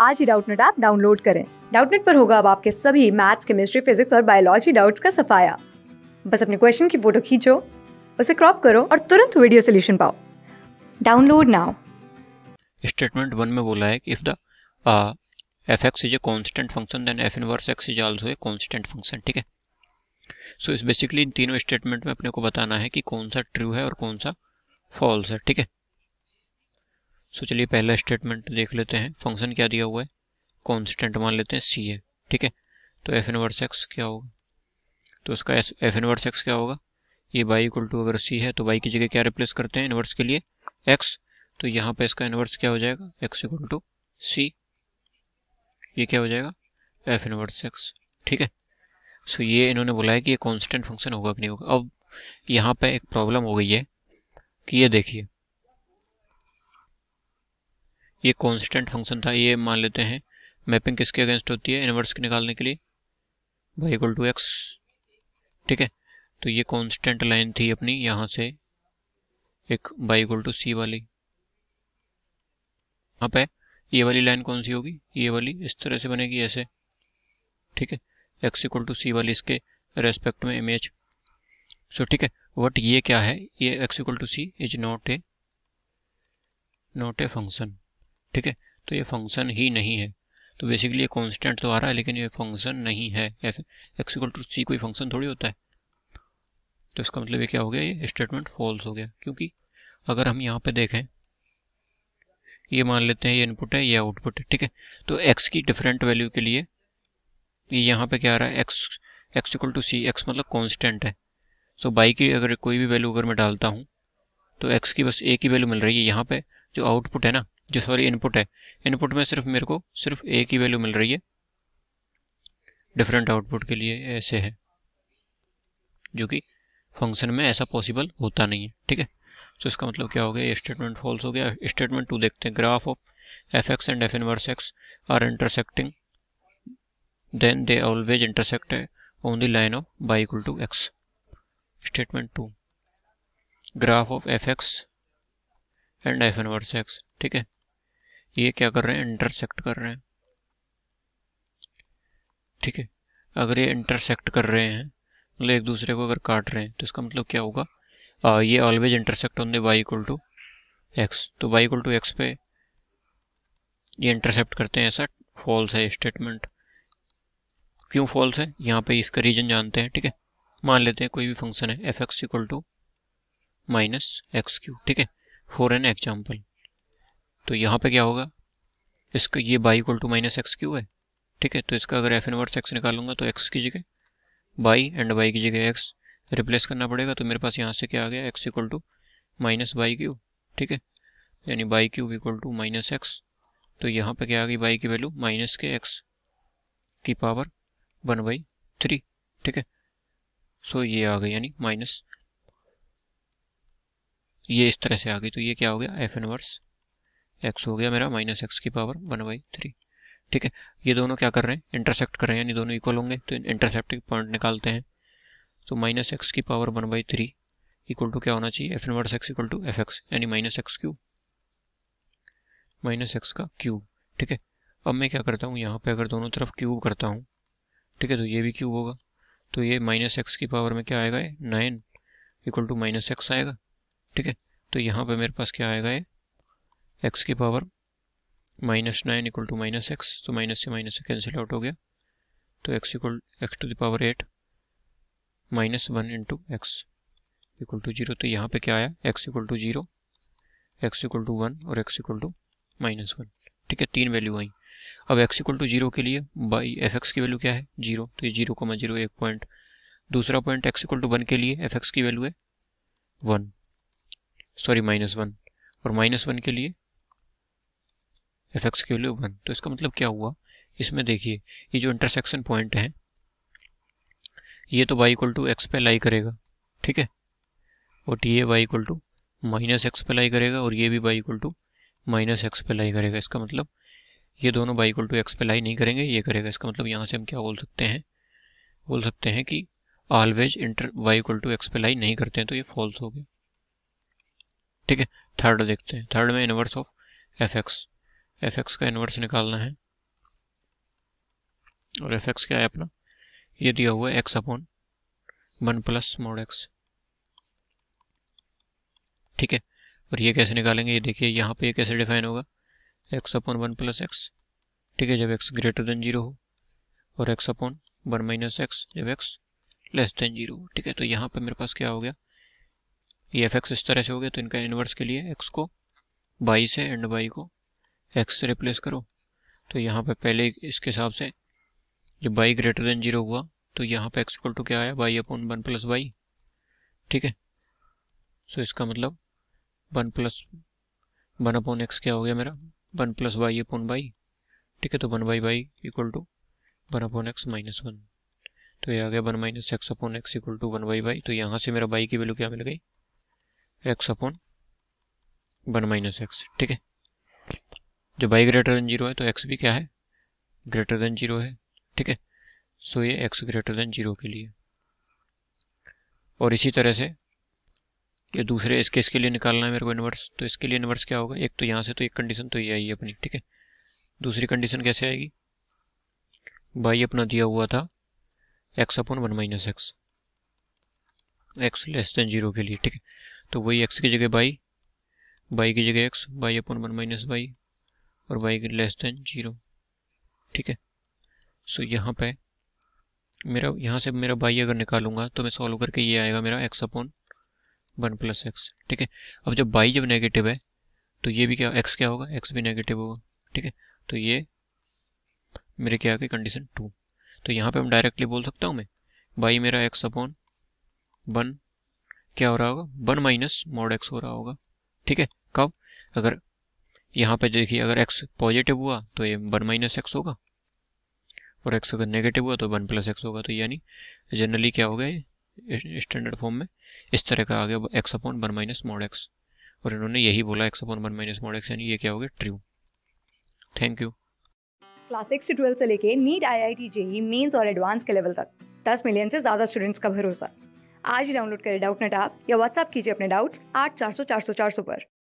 आज ही Doubtnut app download करें डाउटनेट पर होगा अब आपके सभी मैथ्स केमिस्ट्री फिजिक्स और बायोलॉजी डाउट्स का सफाया बस अपने क्वेश्चन की फोटो खींचो उसे क्रॉप करो और तुरंत वीडियो सोल्यूशन पाओ डाउनलोड नाउ स्टेटमेंट वन में बोला है कि if the F X is a constant function then F inverse X is also a constant function ठीक है सो इस बेसिकली इन तीनों स्टेटमेंट में अपने को बताना है कि कौन सा ट्रू है और कौन सा फॉल्स है ठीक है सो चलिए पहला स्टेटमेंट देख लेते हैं फंक्शन क्या दिया हुआ है कॉन्स्टेंट मान लेते हैं सी है ठीक है तो एफ इनवर्स एक्स क्या होगा तो उसका एफ इनवर्स एक्स क्या होगा ये बाई इक्वल टू अगर सी है तो बाई की जगह क्या रिप्लेस करते हैं इनवर्स के लिए एक्स तो यहाँ पे इसका इनवर्स क्या हो जाएगा एक्स इक्वल टू सी ये क्या हो जाएगा एफ इनवर्स एक्स ठीक है सो ये इन्होंने बोला है कि ये कॉन्स्टेंट फंक्शन होगा कि नहीं होगा अब यहाँ पर एक प्रॉब्लम हो गई है कि ये देखिए ये कॉन्स्टेंट फंक्शन था ये मान लेते हैं मैपिंग किसके अगेंस्ट होती है इनवर्स के निकालने के लिए वाई इक्वल टू एक्स ठीक है तो ये कॉन्स्टेंट लाइन थी अपनी यहाँ से एक वाई इक्वल टू सी वाली यहाँ पे ये वाली लाइन कौन सी होगी ये वाली इस तरह से बनेगी ऐसे ठीक है एक्स इक्वल टू सी वाली इसके रेस्पेक्ट में इमेज सो ठीक है बट ये क्या है ये X equal to C is not a not a function ठीक है तो ये फंक्शन ही नहीं है तो बेसिकली ये कॉन्स्टेंट तो आ रहा है लेकिन ये फंक्शन नहीं है ऐसे एक्सिकल टू सी कोई फंक्शन थोड़ी होता है तो इसका मतलब ये क्या हो गया ये स्टेटमेंट फॉल्स हो गया क्योंकि अगर हम यहाँ पे देखें ये मान लेते हैं ये इनपुट है ये आउटपुट है ठीक है तो एक्स की डिफरेंट वैल्यू के लिए ये यहाँ पे क्या आ रहा है X X equal to C X मतलब कॉन्स्टेंट है सो so, बाई की अगर कोई भी वैल्यू अगर मैं डालता हूँ तो एक्स की बस एक ही वैल्यू मिल रही है यहाँ पे जो आउटपुट है ना जो सॉरी इनपुट है इनपुट में सिर्फ मेरे को सिर्फ ए की वैल्यू मिल रही है डिफरेंट आउटपुट के लिए ऐसे है जो कि फंक्शन में ऐसा पॉसिबल होता नहीं है ठीक है तो इसका मतलब क्या हो गया ये स्टेटमेंट फॉल्स हो गया स्टेटमेंट टू देखते हैं graph of F X and F inverse X are intersecting then they always intersect on the line of Y equal to X statement two graph of F X and F inverse X ठीक है ये क्या कर रहे हैं intersect कर रहे हैं ठीक है अगर ये इंटरसेक्ट कर रहे हैं मतलब एक दूसरे को अगर काट रहे हैं तो इसका मतलब क्या होगा आ, ये always intersect on the Y equal to X तो वाई इक्वल टू एक्स पे ये इंटरसेप्ट करते हैं ऐसा फॉल्स है स्टेटमेंट क्यों फॉल्स है यहाँ पे इसका रीजन जानते हैं ठीक है मान लेते हैं कोई भी फंक्शन है F X equal to minus X cube ठीक है फॉर एन एग्जाम्पल तो यहाँ पे क्या होगा इसका ये Y equal to minus X cube है ठीक है तो इसका अगर एफ इनवर्स एक्स निकालूंगा तो एक्स की जगह बाई एंड बाई की जगह एक्स रिप्लेस करना पड़ेगा तो मेरे पास यहाँ से क्या आ गया X equal to minus Y cube ठीक है यानी Y cube equal to minus X तो यहाँ पे क्या आ गई बाई की वैल्यू माइनस के एक्स की पावर वन बाई थ्री ठीक है सो ये आ गई यानी माइनस ये इस तरह से आ गई तो ये क्या हो गया एफ इनवर्स एक्स हो गया मेरा माइनस एक्स की पावर वन बाई थ्री ठीक है ये दोनों क्या कर रहे हैं इंटरसेप्ट कर रहे हैं यानी दोनों इक्वल होंगे तो इंटरसेप्ट पॉइंट निकालते हैं तो माइनस एक्स की power one by three equal to क्या होना चाहिए F inverse X equal to F X यानी minus X cube minus X का क्यूब ठीक है अब मैं क्या करता हूँ यहाँ पे अगर दोनों तरफ क्यूब करता हूँ ठीक है तो ये भी क्यूब होगा तो ये माइनस एक्स की पावर में क्या आएगा nine equal to minus X आएगा ठीक है तो यहाँ पे मेरे पास क्या आएगा ये एक्स की power minus nine equal to minus X तो माइनस से माइनस से कैंसिल आउट हो गया तो X equal X to the power eight minus one into X equal to zero तो यहाँ पे क्या आया X equal to zero X equal to one और X equal to minus one ठीक है तीन वैल्यू आई अब एक्स इक्वल टू जीरो के लिए बाई एफ एक्स की वैल्यू क्या है जीरो तो ये जीरो कमा जीरो एक पॉइंट दूसरा point X equal to one के लिए एफ एक्स की वैल्यू है वन सॉरी माइनस वन और माइनस वन के लिए एफ एक्स की वैल्यू वन तो इसका मतलब क्या हुआ इसमें देखिए ये जो इंटरसेक्शन पॉइंट है ये तो वाई इक्वल टू एक्स पे लाई करेगा ठीक है और टी ए Y equal to minus X पे लाई करेगा और ये भी Y equal to minus X पे लाई करेगा इसका मतलब ये दोनों वाई इक्वल टू एक्स पे लाई नहीं करेंगे ये करेगा इसका मतलब यहाँ से हम क्या बोल सकते हैं बोल सकते हैं कि always inter Y equal to X पे लाई नहीं करते हैं तो ये फॉल्स हो गया ठीक है थर्ड देखते हैं थर्ड में inverse of F X F X का इन्वर्स निकालना है और एफ एक्स क्या है अपना ये दिया हुआ है X upon one plus mod X ठीक है और ये कैसे निकालेंगे ये देखिए यहाँ पे ये कैसे डिफाइन होगा X upon one plus X ठीक है जब एक्स ग्रेटर देन जीरो हो और X upon one minus X जब एक्स लेस देन जीरो हो ठीक है तो यहाँ पे मेरे पास क्या हो गया ये एफ एक्स इस तरह से हो गया तो इनका इन्वर्स के लिए एक्स को बाई से एंड बाई को एक्स से रिप्लेस करो तो यहाँ पे पहले इसके हिसाब से जब बाई ग्रेटर देन जीरो हुआ तो यहाँ पे इक्वल टू क्या आया Y upon one plus Y ठीक है सो इसका मतलब one plus one upon X क्या हो गया मेरा one plus Y upon Y ठीक है तो one by Y equal to one upon X minus one तो ये आ गया one minus X upon X equal to one by Y तो यहाँ से मेरा बाई की वैल्यू क्या मिल गई X upon one minus X ठीक है जब बाई ग्रेटर देन जीरो है तो एक्स भी क्या है ग्रेटर देन जीरो है ठीक है सो ये एक्स ग्रेटर देन जीरो के लिए और इसी तरह से ये दूसरे इस केस के लिए निकालना है मेरे को इन्वर्स तो इसके लिए इन्वर्स क्या होगा एक तो यहाँ से तो एक कंडीशन तो ये आई है अपनी ठीक है दूसरी कंडीशन कैसे आएगी बाई अपना दिया हुआ था X upon one minus X X less than zero के लिए ठीक है तो वही एक्स की जगह बाई बाई की जगह X Y upon one minus Y और वाई लेस देन जीरो ठीक है सो यहाँ पे मेरा यहाँ से मेरा बाई अगर निकालूंगा तो मैं सॉल्व करके ये आएगा मेरा X upon one plus X ठीक है अब जब बाई जब नेगेटिव है तो ये भी क्या एक्स क्या होगा एक्स भी नेगेटिव होगा ठीक है तो ये मेरे क्या आ गई कंडीशन टू तो यहाँ पे हम डायरेक्टली बोल सकता हूँ मैं बाई मेरा एक्स अपॉन वन क्या हो रहा होगा वन माइनस मॉड एक्स हो रहा होगा ठीक है कब अगर यहाँ पे देखिए अगर x पॉजिटिव हुआ तो ये वन माइनस एक्स होगा और x अगर नेगेटिव हुआ तो वन प्लस एक्स होगा तो यानी जनरली क्या हो गया स्टैंडर्ड फॉर्म में इस तरह का आ गया x upon one minus mod X और इन्होंने यही बोला x upon one minus mod X यानी ये क्या हो गया true thank you class six से ट्वेल्थ से लेके NEET I I T JEE mains और एडवांस के लेवल तक दस मिलियन से ज़्यादा स्टूडेंट्स का भरोसा आज ही डाउनलोड करें डाउट नेट आप या व्हाट्सअप कीजिए अपने डाउट्स आठ चार सौ चार सौ चार सौ पर